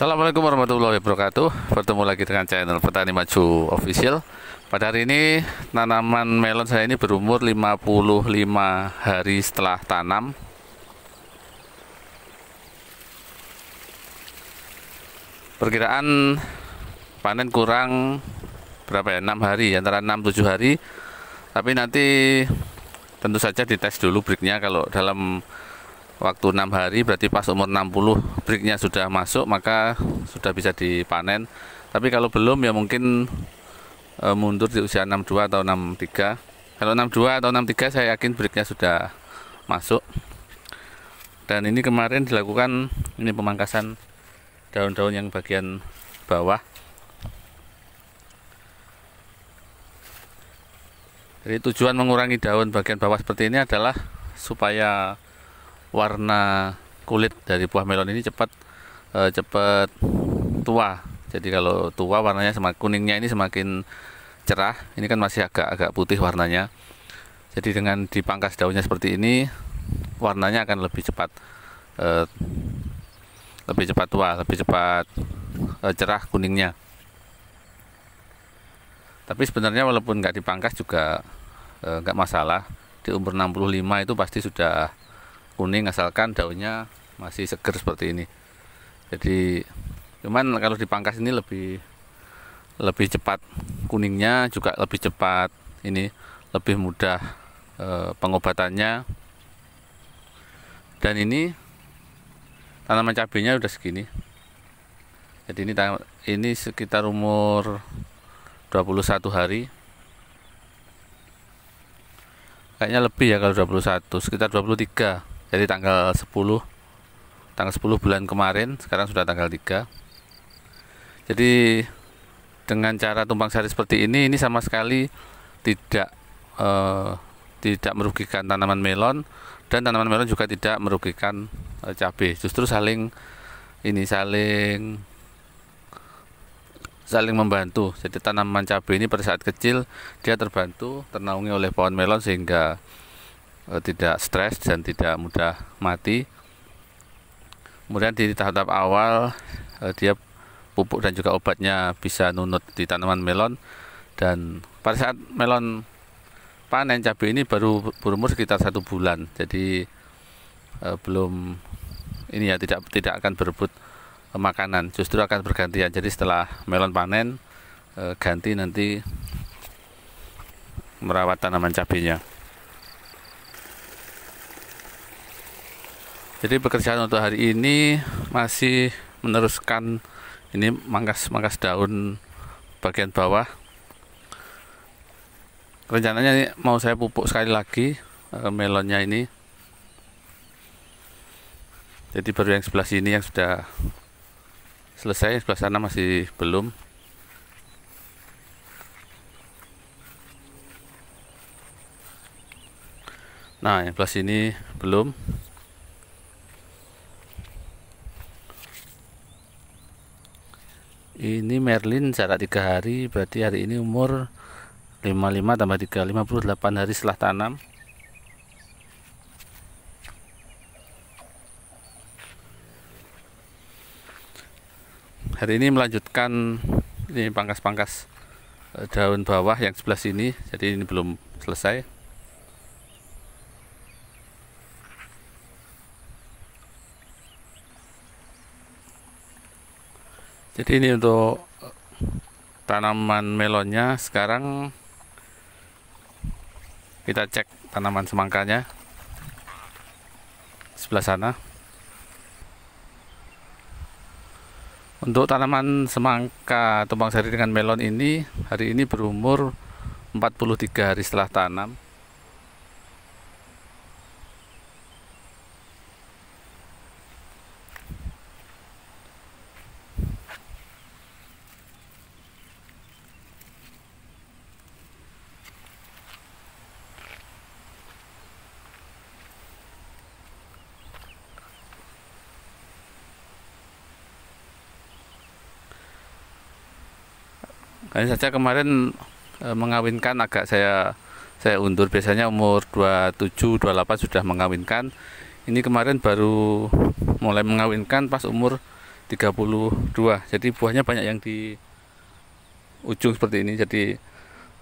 Assalamualaikum warahmatullahi wabarakatuh Bertemu lagi dengan channel Petani Maju Official Pada hari ini tanaman melon saya ini berumur 55 hari setelah tanam Perkiraan panen kurang berapa ya 6 hari antara 6-7 hari Tapi nanti tentu saja dites dulu breaknya kalau dalam waktu enam hari berarti pas umur 60 breaknya sudah masuk maka sudah bisa dipanen tapi kalau belum ya mungkin e, mundur di usia 62 atau 63 kalau 62 atau 63 saya yakin breaknya sudah masuk dan ini kemarin dilakukan ini pemangkasan daun-daun yang bagian bawah jadi tujuan mengurangi daun bagian bawah seperti ini adalah supaya warna kulit dari buah melon ini cepat eh, cepat tua. Jadi kalau tua warnanya semakin kuningnya ini semakin cerah. Ini kan masih agak agak putih warnanya. Jadi dengan dipangkas daunnya seperti ini warnanya akan lebih cepat eh, lebih cepat tua, lebih cepat eh, cerah kuningnya. Tapi sebenarnya walaupun nggak dipangkas juga eh, nggak eh, masalah. Di umur 65 itu pasti sudah kuning asalkan daunnya masih seger seperti ini jadi cuman kalau dipangkas ini lebih lebih cepat kuningnya juga lebih cepat ini lebih mudah e, pengobatannya dan ini tanaman cabenya udah segini jadi ini ini sekitar umur 21 hari kayaknya lebih ya kalau 21 sekitar 23 jadi tanggal 10 tanggal 10 bulan kemarin sekarang sudah tanggal 3 jadi dengan cara tumpang sari seperti ini ini sama sekali tidak eh, tidak merugikan tanaman melon dan tanaman melon juga tidak merugikan eh, cabai justru saling ini saling saling membantu. Jadi tanaman cabai ini pada saat kecil dia terbantu ternaungi oleh pohon melon sehingga Eh, tidak stres dan tidak mudah mati. Kemudian di tahap-tahap awal eh, dia pupuk dan juga obatnya bisa nunut di tanaman melon dan pada saat melon panen cabai ini baru berumur sekitar satu bulan jadi eh, belum ini ya tidak tidak akan berebut eh, makanan justru akan bergantian jadi setelah melon panen eh, ganti nanti merawat tanaman cabainya jadi pekerjaan untuk hari ini masih meneruskan ini mangkas-mangkas daun bagian bawah rencananya ini mau saya pupuk sekali lagi eh, melonnya ini jadi baru yang sebelah sini yang sudah selesai yang sebelah sana masih belum nah yang sebelah sini belum ini Merlin jarak tiga hari berarti hari ini umur 55 tambah 3 58 hari setelah tanam hari ini melanjutkan ini pangkas-pangkas eh, daun bawah yang sebelah sini jadi ini belum selesai jadi ini untuk eh, tanaman melonnya sekarang kita cek tanaman semangkanya sebelah sana untuk tanaman semangka tumpang sari dengan melon ini hari ini berumur 43 hari setelah tanam Hanya saja kemarin e, mengawinkan agak saya saya undur. Biasanya umur 27, 28 sudah mengawinkan. Ini kemarin baru mulai mengawinkan pas umur 32. Jadi buahnya banyak yang di ujung seperti ini. Jadi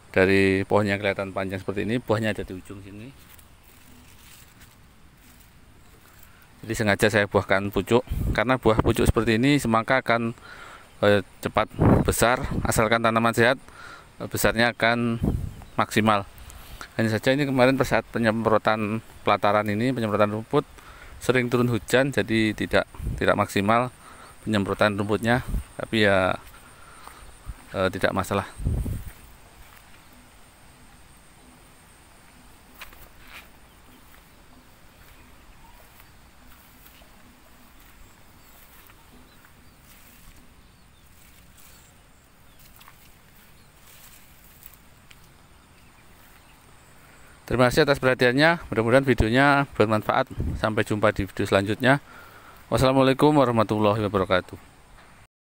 dari pohonnya kelihatan panjang seperti ini, buahnya ada di ujung sini. Jadi sengaja saya buahkan pucuk karena buah pucuk seperti ini semangka akan eh, cepat besar asalkan tanaman sehat eh, besarnya akan maksimal hanya saja ini kemarin saat penyemprotan pelataran ini penyemprotan rumput sering turun hujan jadi tidak tidak maksimal penyemprotan rumputnya tapi ya eh, tidak masalah Terima kasih atas perhatiannya. Mudah-mudahan videonya bermanfaat. Sampai jumpa di video selanjutnya. Wassalamualaikum warahmatullahi wabarakatuh.